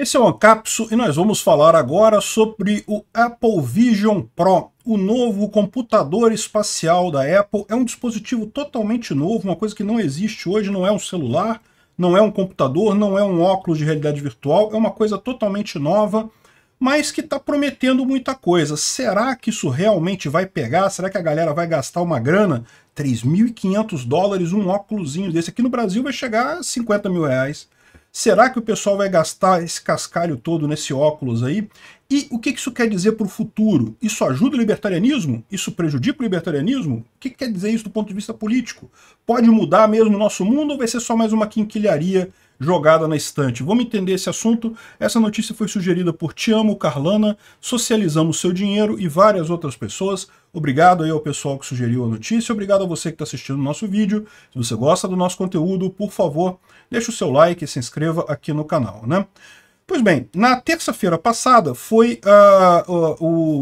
Esse é o Ancapsu e nós vamos falar agora sobre o Apple Vision Pro, o novo computador espacial da Apple. É um dispositivo totalmente novo, uma coisa que não existe hoje, não é um celular, não é um computador, não é um óculos de realidade virtual, é uma coisa totalmente nova, mas que está prometendo muita coisa. Será que isso realmente vai pegar? Será que a galera vai gastar uma grana? 3.500 dólares um óculosinho desse. Aqui no Brasil vai chegar a 50 mil reais. Será que o pessoal vai gastar esse cascalho todo nesse óculos aí? E o que isso quer dizer para o futuro? Isso ajuda o libertarianismo? Isso prejudica o libertarianismo? O que quer dizer isso do ponto de vista político? Pode mudar mesmo o nosso mundo ou vai ser só mais uma quinquilharia jogada na estante? Vamos entender esse assunto? Essa notícia foi sugerida por Te Amo Carlana, Socializamos Seu Dinheiro e várias outras pessoas. Obrigado aí ao pessoal que sugeriu a notícia, obrigado a você que está assistindo o nosso vídeo. Se você gosta do nosso conteúdo, por favor, deixe o seu like e se inscreva aqui no canal, né? Pois bem, na terça-feira passada foi uh, uh,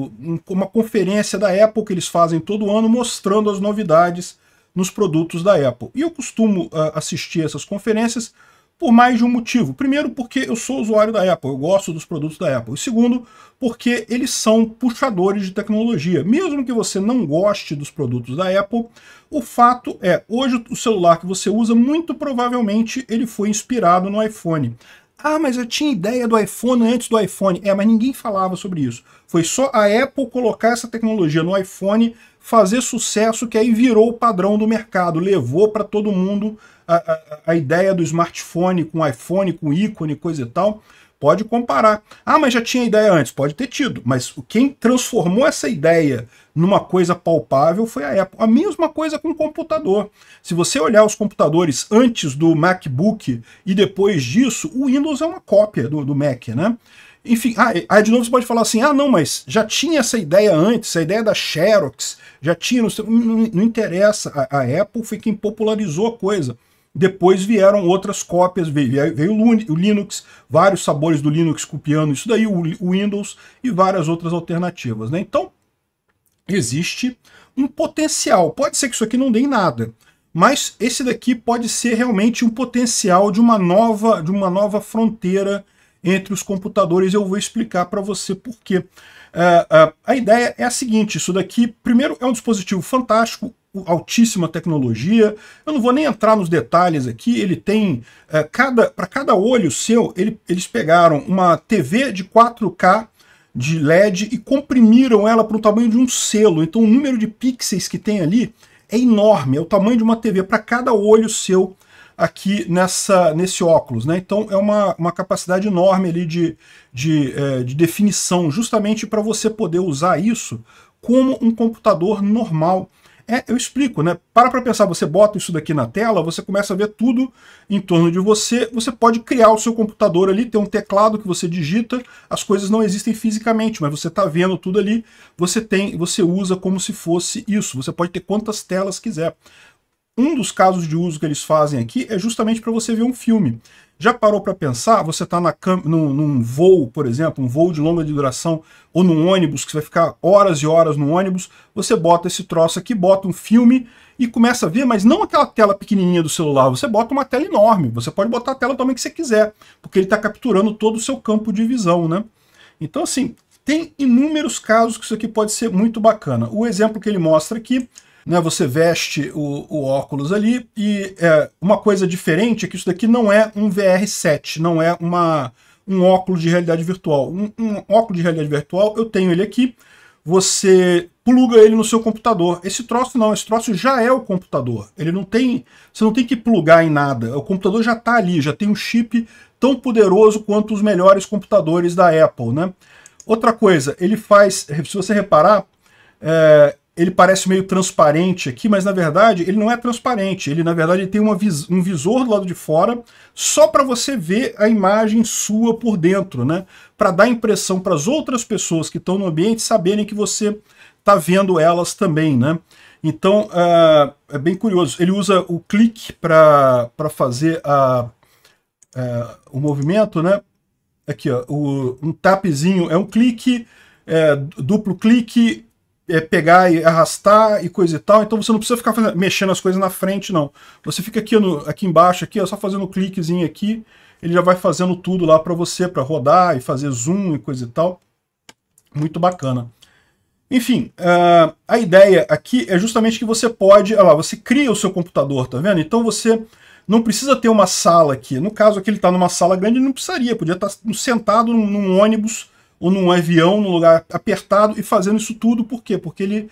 uh, uma conferência da Apple que eles fazem todo ano mostrando as novidades nos produtos da Apple. E eu costumo ah, assistir essas conferências por mais de um motivo. Primeiro, porque eu sou usuário da Apple, eu gosto dos produtos da Apple. E segundo, porque eles são puxadores de tecnologia. Mesmo que você não goste dos produtos da Apple, o fato é, hoje o celular que você usa, muito provavelmente ele foi inspirado no iPhone. Ah, mas eu tinha ideia do iPhone antes do iPhone. É, mas ninguém falava sobre isso. Foi só a Apple colocar essa tecnologia no iPhone fazer sucesso que aí virou o padrão do mercado, levou para todo mundo a, a, a, ideia do smartphone com iPhone, com ícone, coisa e tal. Pode comparar. Ah, mas já tinha ideia antes. Pode ter tido. Mas quem transformou essa ideia numa coisa palpável foi a Apple. A mesma coisa com o computador. Se você olhar os computadores antes do MacBook e depois disso, o Windows é uma cópia do, do Mac, né? enfim, ah, aí de novo você pode falar assim, ah não, mas já tinha essa ideia antes, a ideia da Xerox, já tinha, não, não, não interessa, a, a, Apple foi quem popularizou a coisa. Depois vieram outras cópias, veio, veio o Linux, vários sabores do Linux copiando isso daí, o, o Windows e várias outras alternativas. Né? Então, existe um potencial. Pode ser que isso aqui não dê em nada, mas esse daqui pode ser realmente um potencial de uma nova, de uma nova fronteira entre os computadores. Eu vou explicar para você por quê. É, é, a ideia é a seguinte: isso daqui, primeiro, é um dispositivo fantástico, altíssima tecnologia. Eu não vou nem entrar nos detalhes aqui. Ele tem é, cada para cada olho seu, ele, eles pegaram uma TV de 4K de LED e comprimiram ela para o tamanho de um selo. Então, o número de pixels que tem ali é enorme, é o tamanho de uma TV para cada olho seu aqui nessa, nesse óculos. Né? Então é uma, uma capacidade enorme ali de, de, é, de definição, justamente para você poder usar isso como um computador normal. É, eu explico, né? Para para pensar, você bota isso daqui na tela, você começa a ver tudo em torno de você, você pode criar o seu computador ali, ter um teclado que você digita, as coisas não existem fisicamente, mas você está vendo tudo ali, você tem, você usa como se fosse isso, você pode ter quantas telas quiser. Um dos casos de uso que eles fazem aqui é justamente para você ver um filme. Já parou para pensar? Você está num, num voo, por exemplo, um voo de longa duração, ou num ônibus, que você vai ficar horas e horas no ônibus, você bota esse troço aqui, bota um filme e começa a ver, mas não aquela tela pequenininha do celular, você bota uma tela enorme, você pode botar a tela também que você quiser, porque ele está capturando todo o seu campo de visão, né? Então, assim, tem inúmeros casos que isso aqui pode ser muito bacana. O exemplo que ele mostra aqui né? Você veste o, o óculos ali e é, uma coisa diferente é que isso daqui não é um VR7, não é uma, um óculos de realidade virtual. Um, um óculos de realidade virtual, eu tenho ele aqui, você pluga ele no seu computador. Esse troço não, esse troço já é o computador. Ele não tem, você não tem que plugar em nada. O computador já está ali, já tem um chip tão poderoso quanto os melhores computadores da Apple, né? Outra coisa, ele faz, se você reparar, é, ele parece meio transparente aqui, mas na verdade ele não é transparente. Ele na verdade ele tem vis um visor do lado de fora só para você ver a imagem sua por dentro, né? Para dar impressão para as outras pessoas que estão no ambiente saberem que você está vendo elas também, né? Então uh, é bem curioso. Ele usa o clique para fazer a, é, o movimento, né? Aqui, ó, o, um tapzinho é um clique, é, duplo clique, é, pegar e arrastar e coisa e tal. Então você não precisa ficar fazendo, mexendo as coisas na frente, não. Você fica aqui, no, aqui embaixo, aqui, ó, só fazendo um cliquezinho aqui. Ele já vai fazendo tudo lá para você, para rodar e fazer zoom e coisa e tal. Muito bacana. Enfim, uh, a ideia aqui é justamente que você pode... Olha lá, você cria o seu computador, tá vendo? Então você não precisa ter uma sala aqui. No caso aqui ele está numa sala grande, ele não precisaria. Podia estar tá sentado num, num ônibus ou num avião, num lugar apertado, e fazendo isso tudo, por quê? Porque ele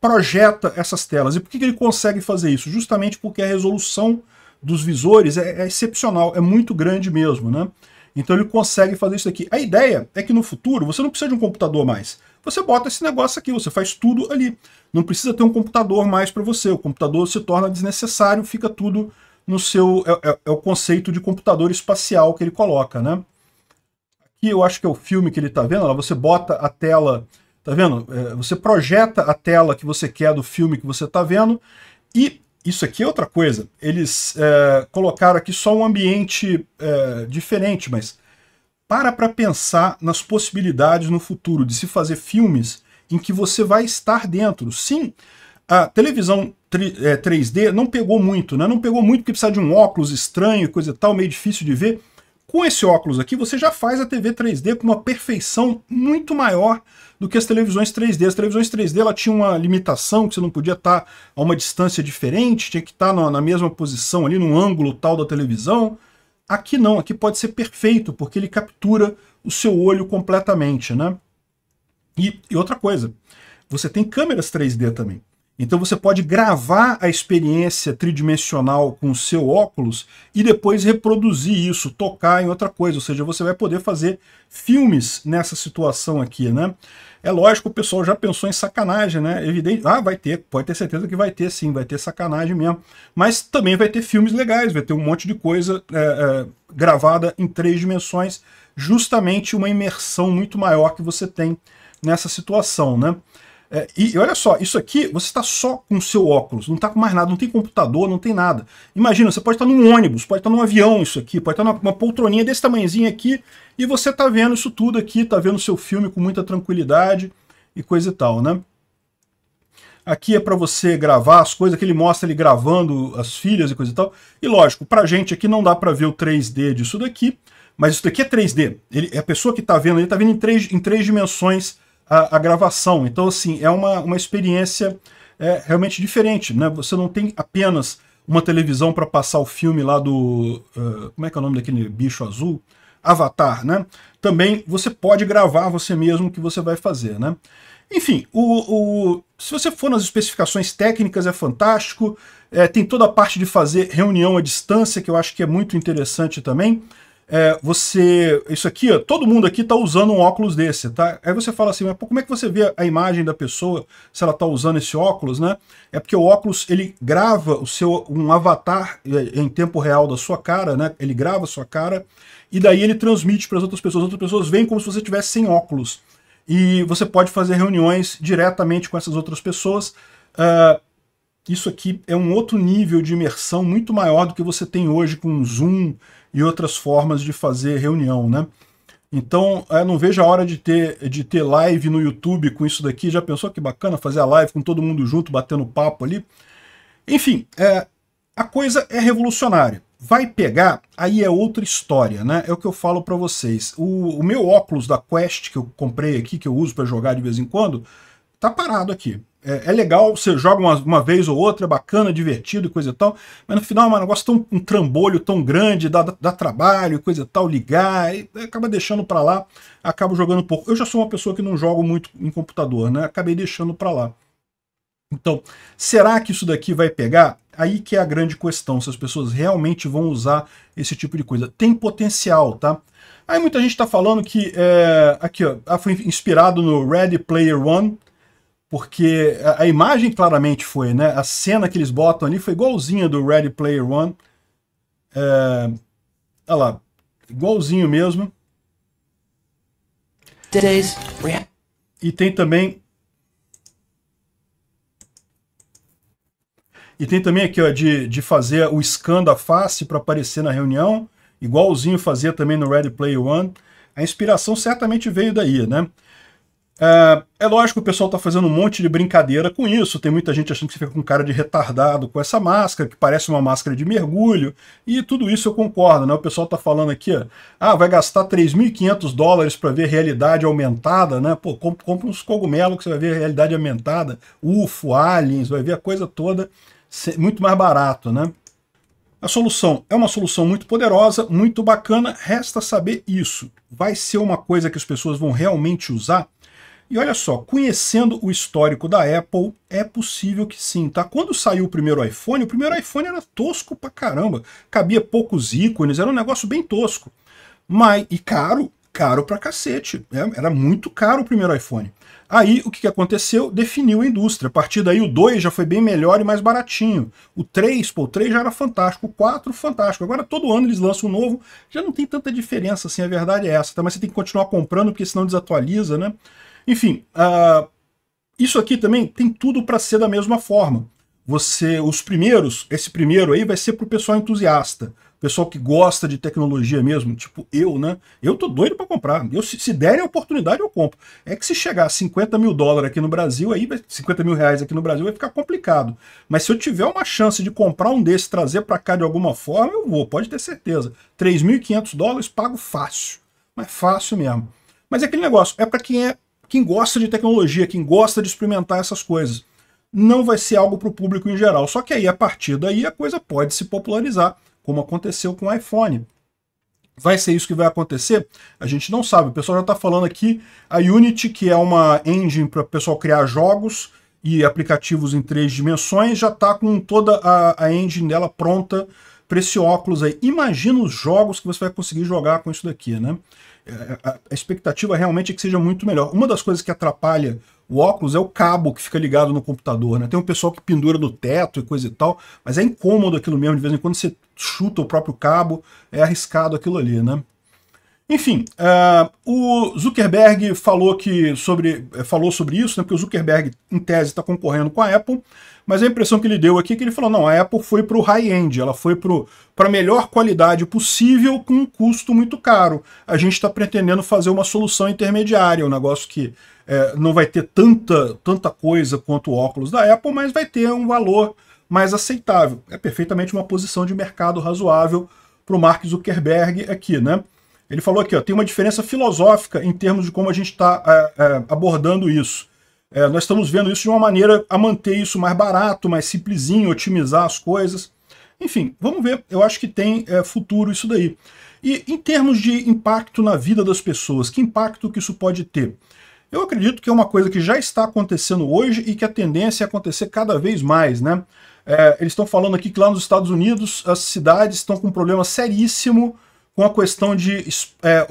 projeta essas telas. E por que, ele consegue fazer isso? Justamente porque a resolução dos visores é, é excepcional, é muito grande mesmo, né? Então ele consegue fazer isso aqui. A ideia é que no futuro você não precisa de um computador mais. Você bota esse negócio aqui, você faz tudo ali. Não precisa ter um computador mais para você. O computador se torna desnecessário, fica tudo no seu... É, é, é, o conceito de computador espacial que ele coloca, né? aqui eu acho que é o filme que ele está vendo, você bota a tela, tá vendo? É, você projeta a tela que você quer do filme que você está vendo e isso aqui é outra coisa. Eles é, colocaram aqui só um ambiente é, diferente, mas para para pensar nas possibilidades no futuro de se fazer filmes em que você vai estar dentro. Sim, a televisão 3D é, não pegou muito, né? Não pegou muito porque precisa de um óculos estranho, coisa e tal, meio difícil de ver, com esse óculos aqui, você já faz a TV 3D com uma perfeição muito maior do que as televisões 3D. As televisões 3D ela tinha uma limitação que você não podia estar tá a uma distância diferente, tinha que estar tá na, mesma posição ali, num ângulo tal da televisão. Aqui não, aqui pode ser perfeito, porque ele captura o seu olho completamente, né? E, e outra coisa, você tem câmeras 3D também. Então você pode gravar a experiência tridimensional com o seu óculos e depois reproduzir isso, tocar em outra coisa, ou seja, você vai poder fazer filmes nessa situação aqui, né? É lógico, o pessoal já pensou em sacanagem, né? Evidente, ah, vai ter, pode ter certeza que vai ter sim, vai ter sacanagem mesmo. Mas também vai ter filmes legais, vai ter um monte de coisa é, é, gravada em três dimensões, justamente uma imersão muito maior que você tem nessa situação, né? É, e olha só, isso aqui você está só com o seu óculos, não está com mais nada, não tem computador, não tem nada. Imagina, você pode estar tá num ônibus, pode estar tá num avião isso aqui, pode estar tá numa poltroninha desse tamanhozinho aqui, e você está vendo isso tudo aqui, está vendo seu filme com muita tranquilidade e coisa e tal, né? Aqui é para você gravar as coisas, que ele mostra ele gravando as filhas e coisa e tal. E lógico, para gente aqui não dá para ver o 3D disso daqui, mas isso daqui é 3D. Ele, a pessoa que está vendo, ele está vendo em três, em três dimensões a, a gravação. Então, assim, é uma, uma experiência é, realmente diferente, né? Você não tem apenas uma televisão para passar o filme lá do... Uh, como é que é o nome daquele bicho azul? Avatar, né? Também você pode gravar você mesmo o que você vai fazer, né? Enfim, o, o, se você for nas especificações técnicas é fantástico, é, tem toda a parte de fazer reunião à distância, que eu acho que é muito interessante também é, você. Isso aqui, ó, todo mundo aqui está usando um óculos desse, tá? Aí você fala assim, mas pô, como é que você vê a imagem da pessoa se ela está usando esse óculos, né? É porque o óculos ele grava o seu um avatar é, em tempo real da sua cara, né? Ele grava a sua cara e daí ele transmite para as outras pessoas. As outras pessoas veem como se você tivesse sem óculos. E você pode fazer reuniões diretamente com essas outras pessoas. Uh, isso aqui é um outro nível de imersão muito maior do que você tem hoje com o Zoom, e outras formas de fazer reunião, né? Então, eu é, não vejo a hora de ter, de ter live no YouTube com isso daqui. Já pensou que bacana fazer a live com todo mundo junto, batendo papo ali? Enfim, é, a coisa é revolucionária. Vai pegar, aí é outra história, né? É o que eu falo para vocês. O, o meu óculos da Quest que eu comprei aqui, que eu uso para jogar de vez em quando, tá parado aqui. É, é, legal, você joga uma, uma, vez ou outra, é bacana, é divertido e coisa e tal, mas no final é um negócio tão um trambolho tão grande, dá, dá, e coisa e tal, ligar, e acaba deixando para lá, acaba jogando pouco. Eu já sou uma pessoa que não jogo muito em computador, né? Acabei deixando para lá. Então, será que isso daqui vai pegar? Aí que é a grande questão, se as pessoas realmente vão usar esse tipo de coisa. Tem potencial, tá? Aí muita gente está falando que, é, aqui ó, ah, foi inspirado no Ready Player One, porque a, a, imagem claramente foi, né? A cena que eles botam ali foi igualzinha do Ready Player One. É, olha lá, igualzinho mesmo. Today's... E tem também. E tem também aqui, ó, de, de fazer o scan da face para aparecer na reunião. Igualzinho fazia também no Ready Player One. A inspiração certamente veio daí, né? É, é lógico que o pessoal está fazendo um monte de brincadeira com isso. Tem muita gente achando que você fica com cara de retardado com essa máscara, que parece uma máscara de mergulho. E tudo isso eu concordo, né? O pessoal está falando aqui, ó, ah, vai gastar 3.500 dólares para ver realidade aumentada, né? Pô, compra uns cogumelos que você vai ver a realidade aumentada. UFO, aliens, vai ver a coisa toda muito mais barato, né? A solução é uma solução muito poderosa, muito bacana, resta saber isso. Vai ser uma coisa que as pessoas vão realmente usar? E olha só, conhecendo o histórico da Apple, é possível que sim, tá? Quando saiu o primeiro iPhone, o primeiro iPhone era tosco pra caramba. Cabia poucos ícones, era um negócio bem tosco. Mas, e caro, caro pra cacete. Né? Era muito caro o primeiro iPhone. Aí o que, aconteceu? Definiu a indústria. A partir daí o 2 já foi bem melhor e mais baratinho. O 3, pô, o 3 já era fantástico. O 4, fantástico. Agora todo ano eles lançam um novo. Já não tem tanta diferença, assim, a verdade é essa. Tá? Mas você tem que continuar comprando porque senão desatualiza, né? Enfim, uh, isso aqui também tem tudo para ser da mesma forma. Você, os primeiros, esse primeiro aí vai ser para o pessoal entusiasta, pessoal que gosta de tecnologia mesmo, tipo eu, né? Eu tô doido para comprar. Eu, se, se derem a oportunidade, eu compro. É que se chegar a 50 mil dólares aqui no Brasil, aí 50 mil reais aqui no Brasil, vai ficar complicado. Mas se eu tiver uma chance de comprar um desses trazer para cá de alguma forma, eu vou, pode ter certeza. 3.500 dólares pago fácil. Mas fácil mesmo. Mas é aquele negócio, é para quem é quem gosta de tecnologia, quem gosta de experimentar essas coisas. Não vai ser algo para o público em geral. Só que aí, a partir daí, a coisa pode se popularizar, como aconteceu com o iPhone. Vai ser isso que vai acontecer? A gente não sabe. O pessoal já está falando aqui. A Unity, que é uma engine para o pessoal criar jogos e aplicativos em três dimensões, já está com toda a, a engine dela pronta para esse óculos aí. Imagina os jogos que você vai conseguir jogar com isso daqui, né? a expectativa é realmente é que seja muito melhor. Uma das coisas que atrapalha o óculos é o cabo que fica ligado no computador, né? Tem um pessoal que pendura no teto e coisa e tal, mas é incômodo aquilo mesmo, de vez em quando você chuta o próprio cabo, é arriscado aquilo ali, né? Enfim, uh, o Zuckerberg falou, que sobre, eh, falou sobre isso, né, porque o Zuckerberg, em tese, está concorrendo com a Apple, mas a impressão que ele deu aqui é que ele falou, não, a Apple foi para o high-end, ela foi para a melhor qualidade possível com um custo muito caro. A gente está pretendendo fazer uma solução intermediária, um negócio que é, não vai ter tanta, tanta coisa quanto o óculos da Apple, mas vai ter um valor mais aceitável. É perfeitamente uma posição de mercado razoável para o Mark Zuckerberg aqui, né? Ele falou aqui, ó, tem uma diferença filosófica em termos de como a gente está é, é, abordando isso. É, nós estamos vendo isso de uma maneira a manter isso mais barato, mais simplesinho, otimizar as coisas. Enfim, vamos ver. Eu acho que tem é, futuro isso daí. E em termos de impacto na vida das pessoas, que impacto que isso pode ter? Eu acredito que é uma coisa que já está acontecendo hoje e que a tendência é acontecer cada vez mais, né? É, eles estão falando aqui que lá nos Estados Unidos as cidades estão com um problema seríssimo com a questão de é,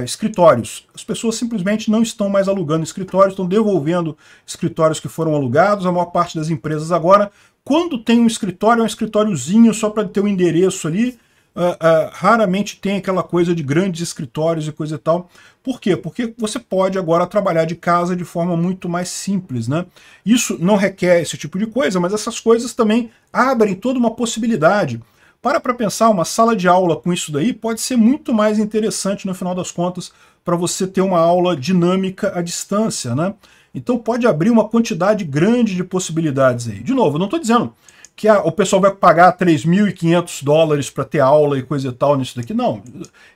é, escritórios. As pessoas simplesmente não estão mais alugando escritórios, estão devolvendo escritórios que foram alugados. A maior parte das empresas agora, quando tem um escritório, é um escritóriozinho só para ter o um endereço ali. Uh, uh, raramente tem aquela coisa de grandes escritórios e coisa e tal. Por quê? Porque você pode agora trabalhar de casa de forma muito mais simples, né? Isso não requer esse tipo de coisa, mas essas coisas também abrem toda uma possibilidade. Para para pensar, uma sala de aula com isso daí pode ser muito mais interessante, no final das contas, para você ter uma aula dinâmica à distância, né? Então pode abrir uma quantidade grande de possibilidades aí. De novo, eu não estou dizendo que a, ah, o pessoal vai pagar 3.500 dólares para ter aula e coisa e tal nisso daqui. Não,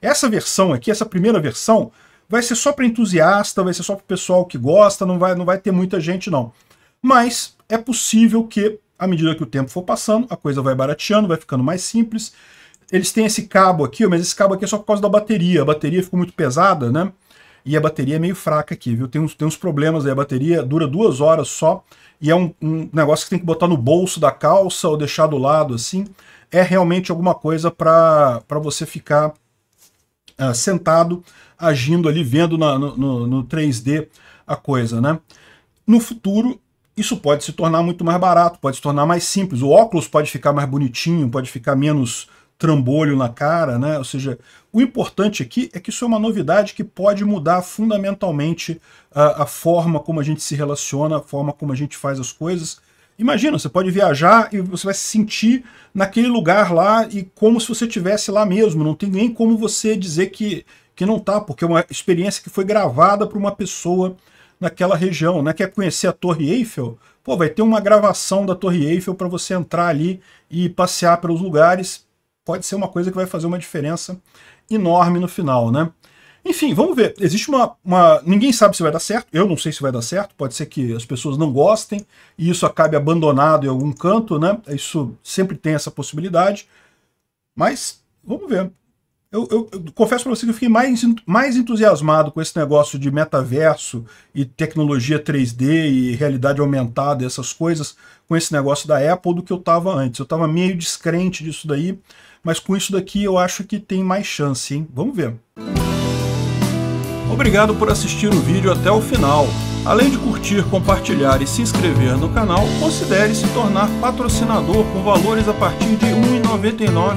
essa versão aqui, essa primeira versão, vai ser só para entusiasta, vai ser só para o pessoal que gosta, não vai, não vai ter muita gente não. Mas é possível que à medida que o tempo for passando, a coisa vai barateando, vai ficando mais simples. Eles têm esse cabo aqui, mas esse cabo aqui é só por causa da bateria. A bateria ficou muito pesada, né? E a bateria é meio fraca aqui, viu? Tem uns, tem uns problemas aí. A bateria dura duas horas só. E é um, um negócio que tem que botar no bolso da calça ou deixar do lado, assim. É realmente alguma coisa para você ficar uh, sentado, agindo ali, vendo na, no, no, no 3D a coisa, né? No futuro, isso pode se tornar muito mais barato, pode se tornar mais simples. O óculos pode ficar mais bonitinho, pode ficar menos trambolho na cara, né? Ou seja, o importante aqui é que isso é uma novidade que pode mudar fundamentalmente a, a, forma como a gente se relaciona, a forma como a gente faz as coisas. Imagina, você pode viajar e você vai se sentir naquele lugar lá e como se você tivesse lá mesmo. Não tem nem como você dizer que, que não tá, porque é uma experiência que foi gravada por uma pessoa naquela região, né? Quer conhecer a Torre Eiffel? Pô, vai ter uma gravação da Torre Eiffel para você entrar ali e passear pelos lugares. Pode ser uma coisa que vai fazer uma diferença enorme no final, né? Enfim, vamos ver. Existe uma, uma, Ninguém sabe se vai dar certo. Eu não sei se vai dar certo. Pode ser que as pessoas não gostem e isso acabe abandonado em algum canto, né? Isso sempre tem essa possibilidade. Mas vamos ver eu, eu, eu confesso para você que eu fiquei mais, mais entusiasmado com esse negócio de metaverso e tecnologia 3D e realidade aumentada e essas coisas com esse negócio da Apple do que eu estava antes. Eu estava meio descrente disso daí, mas com isso daqui eu acho que tem mais chance, hein? Vamos ver. Obrigado por assistir o vídeo até o final. Além de curtir, compartilhar e se inscrever no canal, considere se tornar patrocinador com valores a partir de R$ 1,99